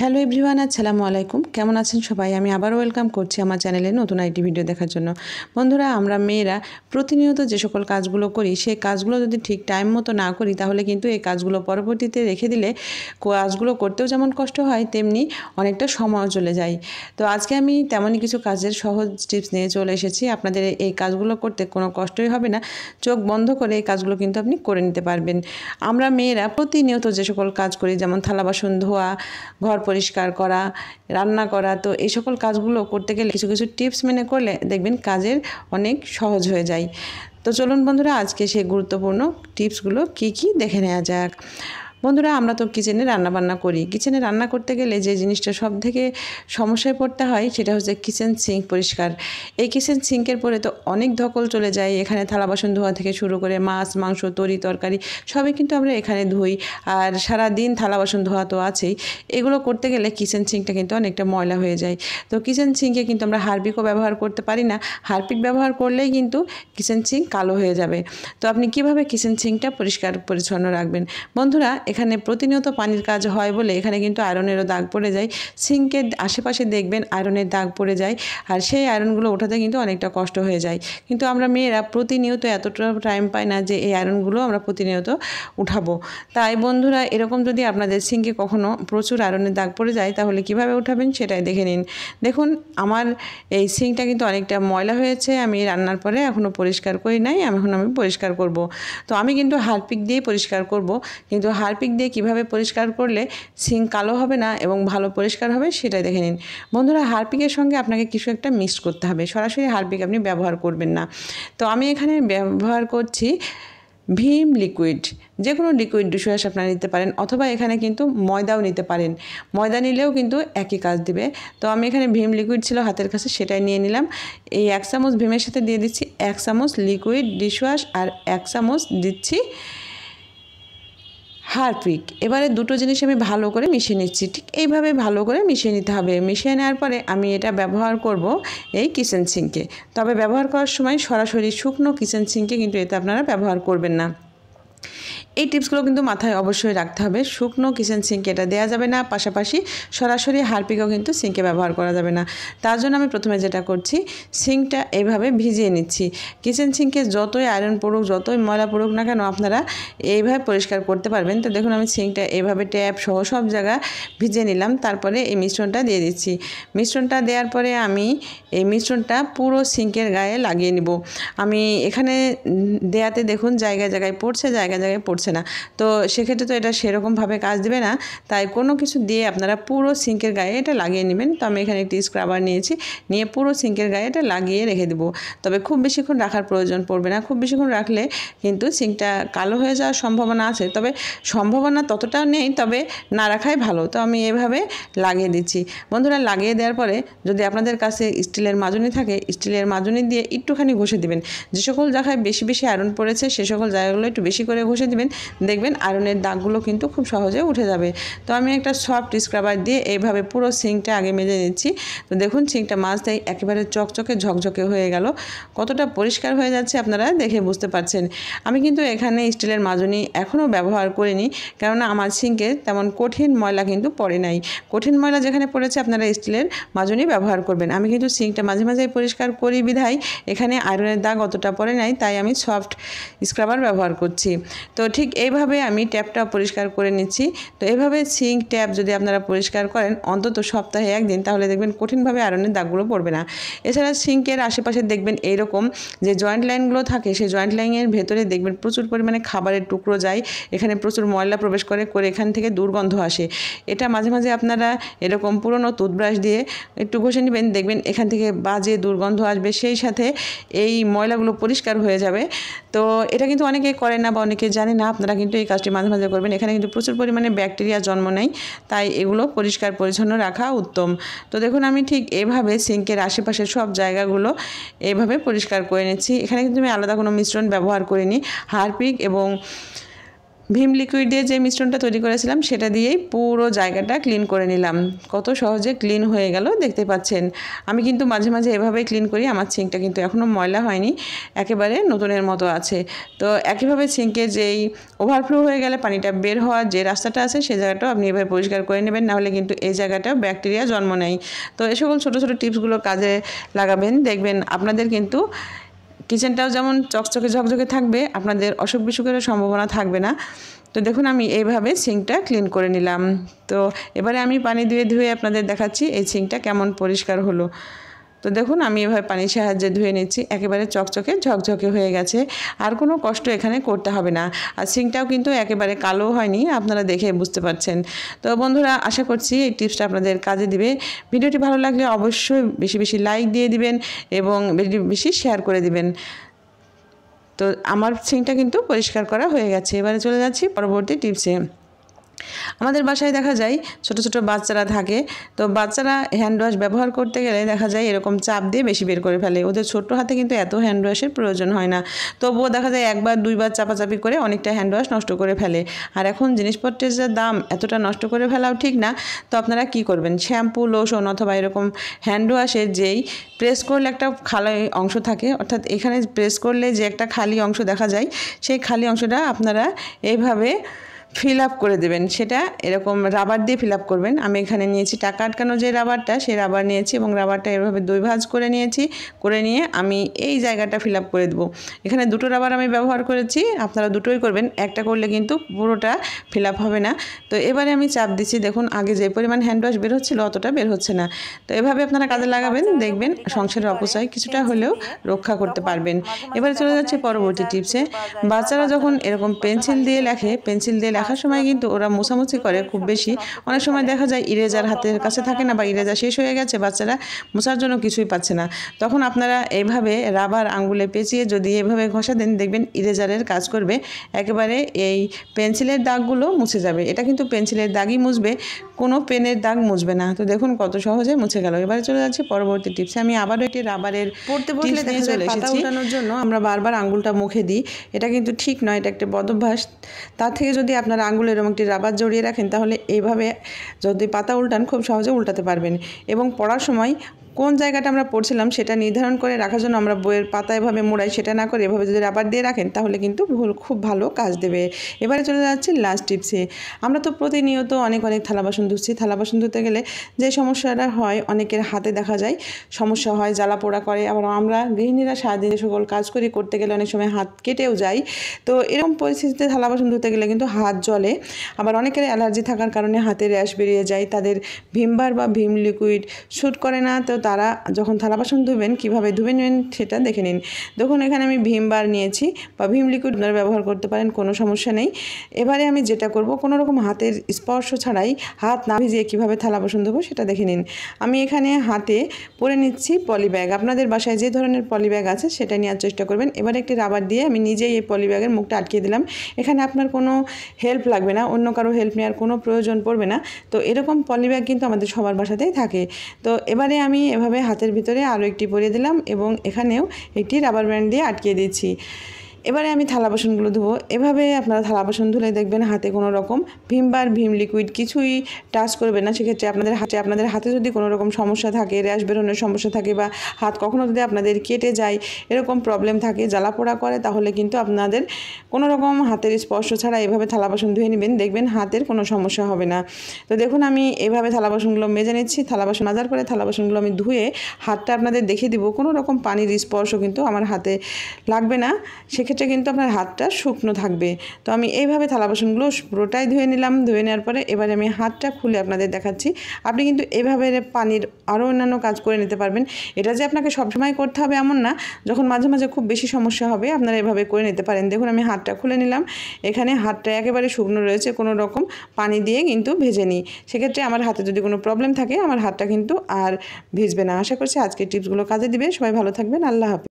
hello everyone আসসালামু আলাইকুম কেমন আছেন সবাই আমি আবার ওয়েলকাম করছি আমার চ্যানেলে নতুন আইটি ভিডিও দেখার জন্য বন্ধুরা আমরা মেয়েরা প্রতিনিয়ত যে সকল কাজগুলো করি সেই কাজগুলো যদি ঠিক টাইম মতো না করি তাহলে কিন্তু এই কাজগুলো পরবর্তীতে রেখে দিলে কাজগুলো করতেও যেমন কষ্ট হয় তেমনি অনেকটা সময়ও চলে যায় তো আজকে আমি তেমনই কিছু কাজের সহজ টিপস নিয়ে চলে এসেছি আপনাদের এই কাজগুলো করতে কোনো কষ্টই হবে না চোখ বন্ধ করে এই কাজগুলো কিন্তু আপনি করে নিতে পারবেন আমরা মেয়েরা প্রতিনিয়ত যে সকল কাজ করি যেমন থালা বাসন ধোয়া ঘর পরিষ্কার করা রান্না করা তো এই সকল কাজগুলো করতে গেলে কিছু কিছু টিপস মেনে করলে দেখবেন কাজের অনেক সহজ হয়ে যায় তো চলুন বন্ধুরা আজকে সেই গুরুত্বপূর্ণ টিপসগুলো কি কি দেখে নেওয়া যাক বন্ধুরা আমরা তো কিচেনে রান্নাবান্না করি কিচেনে রান্না করতে গেলে যে জিনিসটা সব থেকে সমস্যায় পড়তে হয় সেটা হচ্ছে কিচেন সিঙ্ক পরিষ্কার এই কিচেন সিঙ্কের পরে তো অনেক ধকল চলে যায় এখানে থালা বাসন ধোয়া থেকে শুরু করে মাছ মাংস তরি তরকারি সবই কিন্তু আমরা এখানে ধুই আর সারা দিন থালা বাসন ধোয়া তো আছেই এগুলো করতে গেলে কিচেন সিঙ্কটা কিন্তু অনেকটা ময়লা হয়ে যায় তো কিচেন সিঙ্কে কিন্তু আমরা হারপিকও ব্যবহার করতে পারি না হারপিক ব্যবহার করলেই কিন্তু কিচেন সিঙ্ক কালো হয়ে যাবে তো আপনি কিভাবে কিচেন সিঙ্কটা পরিষ্কার পরিচ্ছন্ন রাখবেন বন্ধুরা এখানে প্রতিনিয়ত পানির কাজ হয় বলে এখানে কিন্তু আয়রনেরও দাগ পড়ে যায় সিঙ্কের আশেপাশে দেখবেন আয়রনের দাগ পড়ে যায় আর সেই আয়রনগুলো ওঠাতে কিন্তু অনেকটা কষ্ট হয়ে যায় কিন্তু আমরা মেয়েরা প্রতিনিয়ত এতটা টাইম পাই না যে এই আয়রনগুলো আমরা প্রতিনিয়ত উঠাবো তাই বন্ধুরা এরকম যদি আপনাদের সিঙ্কে কখনো প্রচুর আয়রনের দাগ পড়ে যায় তাহলে কিভাবে উঠাবেন সেটাই দেখে নিন দেখুন আমার এই সিঙ্কটা কিন্তু অনেকটা ময়লা হয়েছে আমি রান্নার পরে এখনও পরিষ্কার করি নাই এখন আমি পরিষ্কার করব তো আমি কিন্তু হারপিক দিয়ে পরিষ্কার করব কিন্তু হার হারপিক দিয়ে কিভাবে পরিষ্কার করলে সিং কালো হবে না এবং ভালো পরিষ্কার হবে সেটাই দেখে নিন বন্ধুরা হারপিকের সঙ্গে আপনাকে কিছু একটা মিক্স করতে হবে সরাসরি হারপিক আপনি ব্যবহার করবেন না তো আমি এখানে ব্যবহার করছি ভীম লিকুইড যে কোনো লিকুইড ডিশ ওয়াশ আপনারা নিতে পারেন অথবা এখানে কিন্তু ময়দাও নিতে পারেন ময়দা নিলেও কিন্তু একই কাজ দিবে তো আমি এখানে ভীম লিকুইড ছিল হাতের কাছে সেটাই নিয়ে নিলাম এই এক চামচ ভীমের সাথে দিয়ে দিচ্ছি এক চামচ লিকুইড ডিশ ওয়াশ আর এক চামচ দিচ্ছি হারপিক এবারে দুটো জিনিস আমি ভালো করে মিশিয়ে নিচ্ছি ঠিক এইভাবে ভালো করে মিশিয়ে নিতে হবে মিশিয়ে নেওয়ার পরে আমি এটা ব্যবহার করব এই কিচেন সিঙ্কে তবে ব্যবহার করার সময় সরাসরি শুকনো কিচেন সিঙ্কে কিন্তু এতে আপনারা ব্যবহার করবেন না এই টিপসগুলো কিন্তু মাথায় অবশ্যই রাখতে হবে শুকনো কিচেন সিঙ্কে এটা দেওয়া যাবে না পাশাপাশি সরাসরি হারপিকও কিন্তু সিঙ্কে ব্যবহার করা যাবে না তার জন্য আমি প্রথমে যেটা করছি সিঙ্কটা এইভাবে ভিজিয়ে নিচ্ছি কিচেন সিঙ্কে যতই আয়রন পড়ুক যতই ময়লা পড়ুক না কেন আপনারা এইভাবে পরিষ্কার করতে পারবেন তো দেখুন আমি সিঙ্কটা এভাবে ট্যাপ সহ সব জায়গা ভিজিয়ে নিলাম তারপরে এই মিশ্রণটা দিয়ে দিচ্ছি মিশ্রণটা দেওয়ার পরে আমি এই মিশ্রণটা পুরো সিঙ্কের গায়ে লাগিয়ে নিব আমি এখানে দেয়াতে দেখুন জায়গায় জায়গায় পড়ছে জায়গায় জায়গায় পড়ছে হচ্ছে না তো সেক্ষেত্রে তো এটা সেরকমভাবে কাজ দেবে না তাই কোনো কিছু দিয়ে আপনারা পুরো সিঙ্কের গায়ে এটা লাগিয়ে নেবেন তো আমি এখানে একটি স্ক্রাবার নিয়েছি নিয়ে পুরো সিঙ্কের গায়ে এটা লাগিয়ে রেখে দেবো তবে খুব বেশিক্ষণ রাখার প্রয়োজন পড়বে না খুব বেশিক্ষণ রাখলে কিন্তু সিঙ্কটা কালো হয়ে যাওয়ার সম্ভাবনা আছে তবে সম্ভাবনা ততটাও নেই তবে না রাখাই ভালো তো আমি এভাবে লাগিয়ে দিচ্ছি বন্ধুরা লাগিয়ে দেওয়ার পরে যদি আপনাদের কাছে স্টিলের মাজনি থাকে স্টিলের মাজনি দিয়ে একটুখানি ঘষে দেবেন যে সকল জায়গায় বেশি বেশি আয়রন পড়েছে সে সকল জায়গাগুলো একটু বেশি করে ঘষে দেবেন দেখবেন আয়রনের দাগগুলো কিন্তু খুব সহজে উঠে যাবে তো আমি একটা সফট স্ক্রাবার দিয়ে এইভাবে পুরো সিঙ্কটা আগে মেজে নিচ্ছি তো দেখুন সিঙ্কটা দেয় একেবারে চকচকে ঝকঝকে হয়ে গেল কতটা পরিষ্কার হয়ে যাচ্ছে আপনারা দেখে বুঝতে পারছেন আমি কিন্তু এখানে স্টিলের মাজনি এখনও ব্যবহার করিনি কেননা আমার সিঙ্কে তেমন কঠিন ময়লা কিন্তু পড়ে নাই কঠিন ময়লা যেখানে পড়েছে আপনারা স্টিলের মাজনি ব্যবহার করবেন আমি কিন্তু সিঙ্কটা মাঝে মাঝেই পরিষ্কার করি বিধায় এখানে আয়রনের দাগ অতটা পড়ে নাই তাই আমি সফট স্ক্রাবার ব্যবহার করছি তো ঠিক ঠিক এইভাবে আমি ট্যাপটা পরিষ্কার করে নিচ্ছি তো এভাবে সিঙ্ক ট্যাপ যদি আপনারা পরিষ্কার করেন অন্তত সপ্তাহে একদিন তাহলে দেখবেন কঠিনভাবে আয়রনের দাগগুলো পড়বে না এছাড়া সিঙ্কের আশেপাশে দেখবেন এইরকম যে জয়েন্ট লাইনগুলো থাকে সেই জয়েন্ট লাইনের ভেতরে দেখবেন প্রচুর পরিমাণে খাবারের টুকরো যায় এখানে প্রচুর ময়লা প্রবেশ করে করে এখান থেকে দুর্গন্ধ আসে এটা মাঝে মাঝে আপনারা এরকম পুরনো টুথব্রাশ দিয়ে একটু ঘষে নেবেন দেখবেন এখান থেকে বাজে দুর্গন্ধ আসবে সেই সাথে এই ময়লাগুলো পরিষ্কার হয়ে যাবে তো এটা কিন্তু অনেকে করে না বা অনেকে জানে না আপনারা কিন্তু এই কাজটি মাঝে মাঝে করবেন এখানে কিন্তু প্রচুর পরিমাণে ব্যাকটেরিয়া জন্ম নেয় তাই এগুলো পরিষ্কার পরিচ্ছন্ন রাখা উত্তম তো দেখুন আমি ঠিক এভাবে সিঙ্কের আশেপাশের সব জায়গাগুলো এভাবে পরিষ্কার করে নিচ্ছি এখানে কিন্তু আমি আলাদা কোনো মিশ্রণ ব্যবহার করিনি হারপিক এবং ভীম লিকুইড দিয়ে যে মিশ্রণটা তৈরি করেছিলাম সেটা দিয়েই পুরো জায়গাটা ক্লিন করে নিলাম কত সহজে ক্লিন হয়ে গেল দেখতে পাচ্ছেন আমি কিন্তু মাঝে মাঝে এভাবেই ক্লিন করি আমার সিঙ্কটা কিন্তু এখনও ময়লা হয়নি একেবারে নতুনের মতো আছে তো একইভাবে সিঙ্কে যেই ওভারফ্লো হয়ে গেলে পানিটা বের হওয়ার যে রাস্তাটা আছে সে জায়গাটাও আপনি এভাবে পরিষ্কার করে নেবেন নাহলে কিন্তু এই জায়গাটাও ব্যাকটেরিয়া জন্ম নেয় তো এসব ছোটো ছোটো টিপসগুলো কাজে লাগাবেন দেখবেন আপনাদের কিন্তু কিচেনটাও যেমন চকচকে ঝকঝকে থাকবে আপনাদের অসুখ বিসুখেরও সম্ভাবনা থাকবে না তো দেখুন আমি এইভাবে সিঙ্কটা ক্লিন করে নিলাম তো এবারে আমি পানি ধুয়ে ধুয়ে আপনাদের দেখাচ্ছি এই সিঙ্কটা কেমন পরিষ্কার হলো তো দেখুন আমি এভাবে পানির সাহায্যে ধুয়ে নিচ্ছি একেবারে চকচকে ঝকঝকে হয়ে গেছে আর কোনো কষ্ট এখানে করতে হবে না আর সিংটাও কিন্তু একেবারে কালো হয়নি আপনারা দেখে বুঝতে পারছেন তো বন্ধুরা আশা করছি এই টিপসটা আপনাদের কাজে দিবে ভিডিওটি ভালো লাগলে অবশ্যই বেশি বেশি লাইক দিয়ে দিবেন এবং বেশি বেশি শেয়ার করে দিবেন তো আমার সিংটা কিন্তু পরিষ্কার করা হয়ে গেছে এবারে চলে যাচ্ছি পরবর্তী টিপসে আমাদের বাসায় দেখা যায় ছোট ছোট বাচ্চারা থাকে তো বাচ্চারা হ্যান্ড ওয়াশ ব্যবহার করতে গেলে দেখা যায় এরকম চাপ দিয়ে বেশি বের করে ফেলে ওদের ছোট্ট হাতে কিন্তু এত হ্যান্ড ওয়াশের প্রয়োজন হয় না তবুও দেখা যায় একবার দুইবার চাপাচাপি করে অনেকটা হ্যান্ড ওয়াশ নষ্ট করে ফেলে আর এখন জিনিসপত্রের যে দাম এতটা নষ্ট করে ফেলাও ঠিক না তো আপনারা কি করবেন শ্যাম্পু লোশন অথবা এরকম হ্যান্ড ওয়াশের যেই প্রেস করলে একটা খালি অংশ থাকে অর্থাৎ এখানে প্রেস করলে যে একটা খালি অংশ দেখা যায় সেই খালি অংশটা আপনারা এইভাবে ফিল আপ করে দেবেন সেটা এরকম রাবার দিয়ে ফিল আপ করবেন আমি এখানে নিয়েছি টাকা আটকানো যে রাবারটা সেই রাবার নিয়েছি এবং রাবারটা এভাবে দুই ভাজ করে নিয়েছি করে নিয়ে আমি এই জায়গাটা ফিল আপ করে দেবো এখানে দুটো রাবার আমি ব্যবহার করেছি আপনারা দুটোই করবেন একটা করলে কিন্তু পুরোটা ফিল আপ হবে না তো এবারে আমি চাপ দিচ্ছি দেখুন আগে যে পরিমাণ হ্যান্ড ওয়াশ বের হচ্ছিলো অতটা বের হচ্ছে না তো এভাবে আপনারা কাজে লাগাবেন দেখবেন সংসারের অপচয় কিছুটা হলেও রক্ষা করতে পারবেন এবারে চলে যাচ্ছে পরবর্তী টিপসে বাচ্চারা যখন এরকম পেন্সিল দিয়ে লেখে পেন্সিল দিয়ে লেখা রাখার সময় কিন্তু ওরা মোছামুছি করে খুব বেশি অনেক সময় দেখা যায় ইরেজার হাতের কাছে থাকে না বা ইরেজা শেষ হয়ে গেছে বাচ্চারা মোছার জন্য কিছুই পাচ্ছে না তখন আপনারা এইভাবে রাবার আঙ্গুলে পেঁচিয়ে যদি এভাবে ঘষা দেন দেখবেন ইরেজারের কাজ করবে একেবারে এই পেন্সিলের দাগগুলো মুছে যাবে এটা কিন্তু পেন্সিলের দাগই মুছবে কোনো পেনের দাগ মুছবে না তো দেখুন কত সহজে মুছে গেল এবারে চলে যাচ্ছে পরবর্তী টিপসে আমি আবারও এটি রাবারের পড়তে বসলে নিয়ে চলে এসেছি জন্য আমরা বারবার আঙ্গুলটা মুখে দিই এটা কিন্তু ঠিক নয় এটা একটা বদভ্যাস তার থেকে যদি আপনারা আপনার আঙুলে এরকম একটি রাবার জড়িয়ে রাখেন তাহলে এইভাবে যদি পাতা উল্টান খুব সহজে উল্টাতে পারবেন এবং পড়ার সময় কোন জায়গাটা আমরা পড়ছিলাম সেটা নির্ধারণ করে রাখার জন্য আমরা বইয়ের পাতা এভাবে মোড়াই সেটা না করে এভাবে যদি রাবার দিয়ে রাখেন তাহলে কিন্তু ভুল খুব ভালো কাজ দেবে এবারে চলে যাচ্ছি লাস্ট টিপসে আমরা তো প্রতিনিয়ত অনেক অনেক থালা বাসন ধুচ্ছি থালা বাসন ধুতে গেলে যে সমস্যাটা হয় অনেকের হাতে দেখা যায় সমস্যা হয় জ্বালা পোড়া করে আবার আমরা গৃহিণীরা সারাদিন সকল কাজ করি করতে গেলে অনেক সময় হাত কেটেও যায় তো এরকম পরিস্থিতিতে থালা বাসন ধুতে গেলে কিন্তু হাত জলে আবার অনেকের অ্যালার্জি থাকার কারণে হাতে র্যাশ বেরিয়ে যায় তাদের ভিমবার বা ভিম লিকুইড শ্যুট করে না তো তারা যখন থালা বাসন ধুবেন কীভাবে ধুবে নেবেন সেটা দেখে নিন দেখুন এখানে আমি ভীম বার নিয়েছি বা ভীম লিকুইড আপনারা ব্যবহার করতে পারেন কোনো সমস্যা নেই এবারে আমি যেটা করব কোনো রকম হাতের স্পর্শ ছাড়াই হাত না ভিজিয়ে কীভাবে থালা বাসন ধুবো সেটা দেখে নিন আমি এখানে হাতে পরে নিচ্ছি পলিব্যাগ আপনাদের বাসায় যে ধরনের পলিব্যাগ আছে সেটা নেওয়ার চেষ্টা করবেন এবার একটি রাবার দিয়ে আমি নিজেই এই পলিব্যাগের মুখটা আটকে দিলাম এখানে আপনার কোনো হেল্প লাগবে না অন্য কারো হেল্প নেওয়ার কোনো প্রয়োজন পড়বে না তো এরকম পলিব্যাগ কিন্তু আমাদের সবার বাসাতেই থাকে তো এবারে আমি এভাবে হাতের ভিতরে আরও একটি পরিয়ে দিলাম এবং এখানেও একটি রাবার ব্যান্ড দিয়ে আটকে দিচ্ছি এবারে আমি থালা বাসনগুলো ধুবো এভাবে আপনারা থালা বাসন ধুলে দেখবেন হাতে কোনো রকম ভিম বার ভিম লিকুইড কিছুই টাচ করবে না সেক্ষেত্রে আপনাদের হাতে আপনাদের হাতে যদি কোনো রকম সমস্যা থাকে র্যাশ বেরোনোর সমস্যা থাকে বা হাত কখনো যদি আপনাদের কেটে যায় এরকম প্রবলেম থাকে জ্বালা পোড়া করে তাহলে কিন্তু আপনাদের কোনো রকম হাতের স্পর্শ ছাড়া এভাবে থালা বাসন ধুয়ে নেবেন দেখবেন হাতের কোনো সমস্যা হবে না তো দেখুন আমি এভাবে থালা বাসনগুলো মেজে নিচ্ছি থালা বাসন আদার করে থালা বাসনগুলো আমি ধুয়ে হাতটা আপনাদের দেখিয়ে দিব কোনো রকম পানির স্পর্শ কিন্তু আমার হাতে লাগবে না সেক্ষেত্রে সেক্ষেত্রে কিন্তু আপনার হাতটা শুকনো থাকবে তো আমি এইভাবে থালা বাসনগুলো পুরোটাই ধুয়ে নিলাম ধুয়ে নেওয়ার পরে এবারে আমি হাতটা খুলে আপনাদের দেখাচ্ছি আপনি কিন্তু এভাবে পানির আরও অন্যান্য কাজ করে নিতে পারবেন এটা যে আপনাকে সবসময় করতে হবে এমন না যখন মাঝে মাঝে খুব বেশি সমস্যা হবে আপনারা এভাবে করে নিতে পারেন দেখুন আমি হাতটা খুলে নিলাম এখানে হাতটা একেবারে শুকনো রয়েছে কোনো রকম পানি দিয়ে কিন্তু ভেজে নিই সেক্ষেত্রে আমার হাতে যদি কোনো প্রবলেম থাকে আমার হাতটা কিন্তু আর ভিজবে না আশা করছি আজকের টিপসগুলো কাজে দিবে সবাই ভালো থাকবেন আল্লাহ হাফিজ